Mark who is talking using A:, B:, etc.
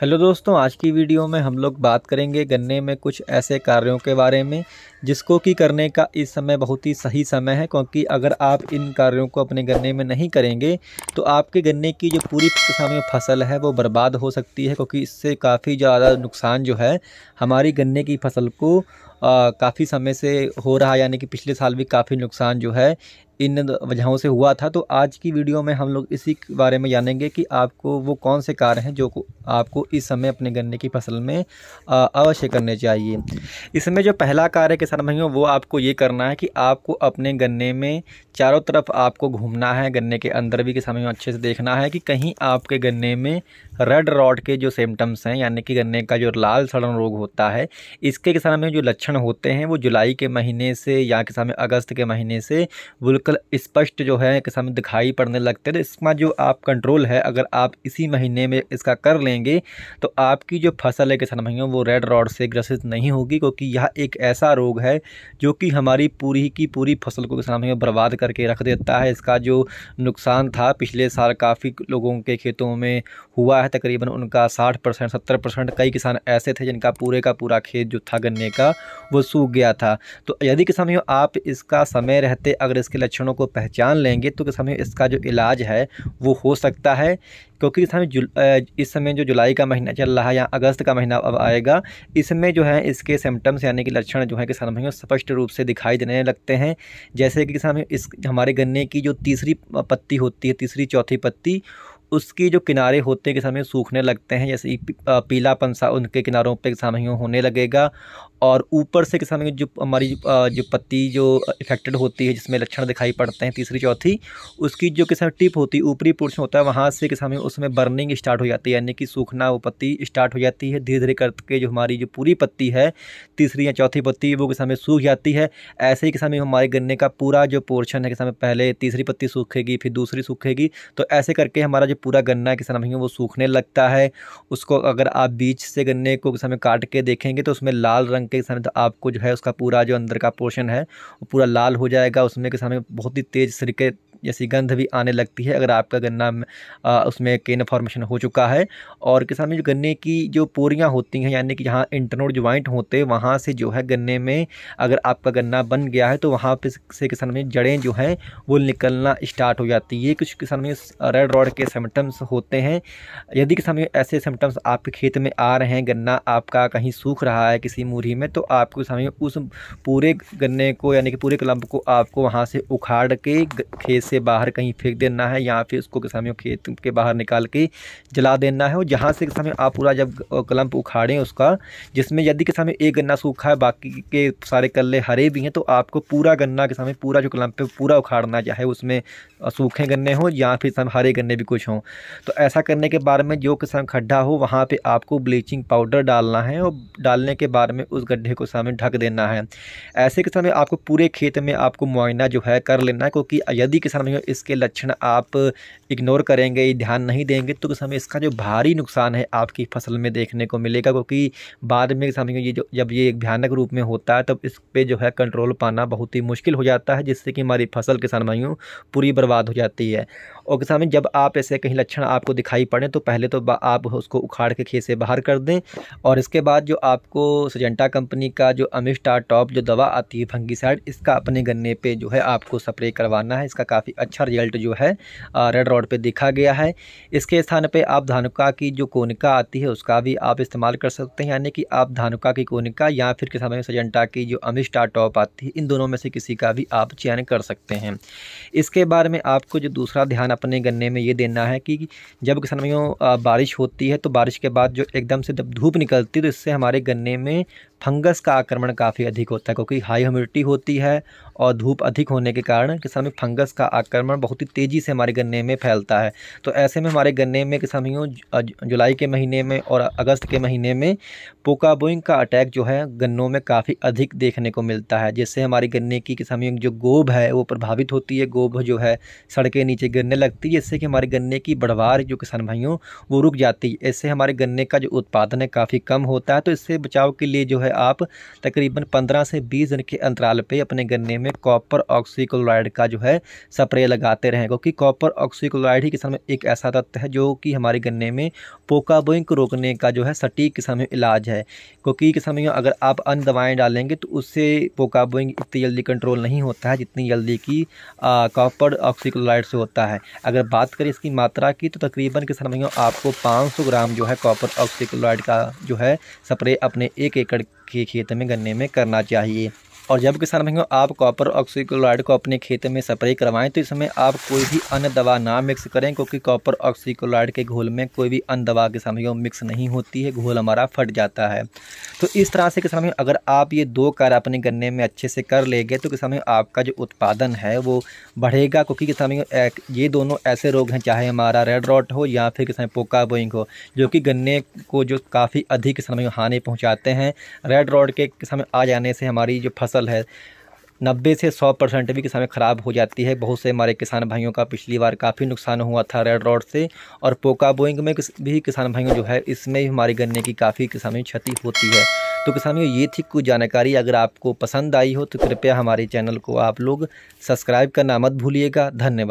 A: hello दोस्तों आज की वीडियो में हम लोग बात करेंगे गन्ने में कुछ ऐसे कार्यों के बारे में जिसको कि करने का इस समय बहुत ही सही समय है क्योंकि अगर आप इन कार्यों को अपने गन्ने में नहीं करेंगे तो आपके गन्ने की जो पूरी किसान फसल है वो बर्बाद हो सकती है क्योंकि इससे काफ़ी ज़्यादा नुकसान जो है हमारी गन्ने की फसल को काफ़ी समय से हो रहा है यानी कि पिछले साल भी काफ़ी नुकसान जो है इन वजहों से हुआ था तो आज की वीडियो में हम लोग इसी बारे में जानेंगे कि आपको वो कौन से कार हैं जो आपको इस समय अपने गन्ने की फसल में अवश्य करने चाहिए इसमें जो पहला कार है किसान भाइयों वो आपको ये करना है कि आपको अपने गन्ने में चारों तरफ आपको घूमना है गन्ने के अंदर भी किसान भाइयों अच्छे से देखना है कि कहीं आपके गन्ने में रेड रॉड के जो सिम्टम्स हैं यानी कि गन्ने का जो लाल सड़न रोग होता है इसके किसान भाइयों जो लक्षण लक्षण होते हैं वो जुलाई के महीने से या किसान में अगस्त के महीने से बिल्कुल स्पष्ट जो है किसान में दिखाई पड़ने लगते हैं तो इसका जो आप कंट्रोल है अगर आप इसी महीने में इसका कर लेंगे तो आपकी जो फसल है किसान भाइयों वो रेड रॉड से ग्रसित नहीं होगी क्योंकि यह एक ऐसा रोग है जो कि हमारी पूरी की पूरी फसल को किसान भाइयों बर्बाद करके रख देता है इसका जो नुकसान था पिछले साल काफ़ी लोगों के खेतों में हुआ है तकरीबन उनका साठ परसेंट सत्तर परसेंट कई किसान ऐसे थे जिनका पूरे का पूरा खेत जो था गन्ने का वो सूख गया था तो यदि किसानियों आप इसका समय रहते अगर इसके लक्षणों को पहचान लेंगे तो समय इसका जो इलाज है वो हो सकता है क्योंकि इस समय इस समय जो जुलाई का महीना चल रहा है या अगस्त का महीना अब आएगा इसमें जो है इसके सिम्टम्स यानी कि लक्षण जो है किसान भाइयों स्पष्ट रूप से दिखाई देने लगते हैं जैसे कि किसान इस हमारे गन्ने की जो तीसरी पत्ती होती है तीसरी चौथी पत्ती उसकी जो किनारे होते हैं किसान सूखने लगते हैं जैसे पीलापन सा उनके किनारों पर किसान होने लगेगा और ऊपर से किसान जो हमारी जो पत्ती जो इफेक्टेड होती है जिसमें लक्षण दिखाई पड़ते हैं तीसरी चौथी उसकी जो किसान टिप होती है ऊपरी पोर्शन होता है वहाँ से किसान उसमें बर्निंग स्टार्ट हो जाती है यानी कि सूखना वो पत्ती स्टार्ट हो जाती है धीरे धीरे करके जो हमारी जो पूरी पत्ती है तीसरी या चौथी पत्ती वो किसान सूख जाती है ऐसे ही किसान हमारे गन्ने का पूरा जो पोर्शन है किसान पहले तीसरी पत्ती सूखेगी फिर दूसरी सूखेगी तो ऐसे करके हमारा जो पूरा गन्ना है किसान वो सूखने लगता है उसको अगर आप बीच से गन्ने को किसान काट के देखेंगे तो उसमें लाल रंग के समय तो आपको जो है उसका पूरा जो अंदर का पोर्शन है वो पूरा लाल हो जाएगा उसमें के समय बहुत ही तेज़ तरीके जैसी गंध भी आने लगती है अगर आपका गन्ना उसमें केन फॉर्मेशन हो चुका है और किसान में जो गन्ने की जो पोरियाँ होती हैं यानी कि जहाँ इंटरनोड ज्वाइंट होते हैं वहाँ से जो है गन्ने में अगर आपका गन्ना बन गया है तो वहाँ पर से किसान में जड़ें जो हैं वो निकलना स्टार्ट हो जाती है कुछ किसान में रेड रॉड के सिम्टम्स होते हैं यदि किसान में ऐसे सिम्टम्स आपके खेत में आ रहे हैं गन्ना आपका कहीं सूख रहा है किसी मूढ़ी में तो आपको किसान उस पूरे गन्ने को यानी कि पूरे कलम को आपको वहाँ से उखाड़ के खेत इसे बाहर कहीं फेंक देना है या फिर उसको किसानियों खेत के बाहर निकाल के जला देना है और जहाँ से किसान आप पूरा जब कलम उखाड़ें उसका जिसमें यदि किसान एक गन्ना सूखा है बाकी के सारे कल्ले हरे भी हैं तो आपको पूरा गन्ना के समय पूरा जो कलम पे पूरा उखाड़ना चाहे उसमें सूखे गन्ने हों या फिर किसान हरे गन्ने भी कुछ हों तो ऐसा करने के बारे में जो किसान खड्ढा हो वहाँ पर आपको ब्लीचिंग पाउडर डालना है और डालने के बाद में उस गड्ढे को सामने ढक देना है ऐसे किसान आपको पूरे खेत में आपको मुआयना जो है कर लेना है क्योंकि यदि किसान किसान भाइयों इसके लक्षण आप इग्नोर करेंगे ध्यान नहीं देंगे तो किसान इसका जो भारी नुकसान है आपकी फसल में देखने को मिलेगा क्योंकि बाद में किसान भाइयों ये जो जब ये एक भयानक रूप में होता है तब तो इस पर जो है कंट्रोल पाना बहुत ही मुश्किल हो जाता है जिससे कि हमारी फसल किसान भाइयों पूरी बर्बाद हो जाती है और किसान भाई जब आप ऐसे कहीं लक्षण आपको दिखाई पड़े तो पहले तो आप उसको उखाड़ के खेत से बाहर कर दें और इसके बाद जो आपको सजेंटा कंपनी का जो अमिस्टा टॉप जो दवा आती है फंगीसाइड इसका अपने गन्ने पे जो है आपको स्प्रे करवाना है इसका काफ़ी काफ़ी अच्छा रिजल्ट जो है रेड रॉड पे देखा गया है इसके स्थान पे आप धानुका की जो कोनिका आती है उसका भी आप इस्तेमाल कर सकते हैं यानी कि आप धानुका की कोनिका या फिर किसान में सजेंटा की जो अमिष्टा टॉप आती है इन दोनों में से किसी का भी आप चयन कर सकते हैं इसके बारे में आपको जो दूसरा ध्यान अपने गन्ने में ये देना है कि जब किसान भाइयों बारिश होती है तो बारिश के बाद जो एकदम से जब धूप निकलती है तो इससे हमारे गन्ने में फंगस का आक्रमण काफ़ी अधिक होता है क्योंकि हाई ह्यूमिडिटी होती है और धूप अधिक होने के कारण किसानों में फंगस का आक्रमण बहुत ही तेज़ी से हमारे गन्ने में फैलता है तो ऐसे में हमारे गन्ने में किसान भाइयों जुलाई के महीने में और अगस्त के महीने में पोकाबोइंग का अटैक जो है गन्नों में काफ़ी अधिक देखने को मिलता है जिससे हमारे गन्ने की किसान जो गोब है वो प्रभावित होती है गोब जो है सड़के नीचे गिरने लगती है जिससे कि हमारे गन्ने की बढ़वार जो किसान भाइयों वो रुक जाती है इससे हमारे गन्ने का जो उत्पादन है काफ़ी कम होता है तो इससे बचाव के लिए जो है आप तकरीबन पंद्रह से बीस दिन के अंतराल पर अपने गन्ने में कॉपर ऑक्सीक्लोराइड का जो है स्प्रे लगाते रहें क्योंकि कॉपर ऑक्सीक्लोराइड ही किसान में एक ऐसा तत्व है जो कि हमारे गन्ने में पोका बोइंग को रोकने का जो है सटीक किसान में इलाज है क्योंकि किसान में अगर आप अन्य दवाएँ डालेंगे तो उससे पोका बोइंग इतनी जल्दी कंट्रोल नहीं होता है जितनी जल्दी की कॉपर ऑक्सीक्लोराइड से होता है अगर बात करें इसकी मात्रा की तो तकरीबन किसान भाइयों आपको 500 ग्राम जो है कॉपर ऑक्सीक्लोराइड का जो है स्प्रे अपने एक एकड़ के खेत में गन्ने में करना चाहिए और जब किसान भाइयों आप कॉपर ऑक्सीक्लोराइड को अपने खेत में स्प्रे करवाएं तो इसमें आप कोई भी अन्य दवा ना मिक्स करें क्योंकि कॉपर ऑक्सीक्लोराइड के घोल में कोई भी अन्य दवा किसान भाइयों मिक्स नहीं होती है घोल हमारा फट जाता है तो इस तरह से किसान भाइयों अगर आप ये दो कार्य अपने गन्ने में अच्छे से कर लेंगे तो किसान भाइयों आपका जो उत्पादन है वो बढ़ेगा क्योंकि किसान भाइयों ये दोनों ऐसे रोग हैं चाहे हमारा रेड रॉट हो या फिर किसान पोका बोइंग हो जो कि गन्ने को जो काफ़ी अधिक किसान भाइयों हानि पहुँचाते हैं रेड रॉट के किसान आ जाने से हमारी जो फसल फसल है नब्बे से सौ परसेंट भी किसान ख़राब हो जाती है बहुत से हमारे किसान भाइयों का पिछली बार काफ़ी नुकसान हुआ था रेड रॉड से और पोका बोइंग में भी किसान भाइयों जो है इसमें भी हमारे गन्ने की काफ़ी किसानों की क्षति होती है तो किसानों ये थी कुछ जानकारी अगर आपको पसंद आई हो तो कृपया हमारे चैनल को आप लोग सब्सक्राइब करना मत भूलिएगा धन्यवाद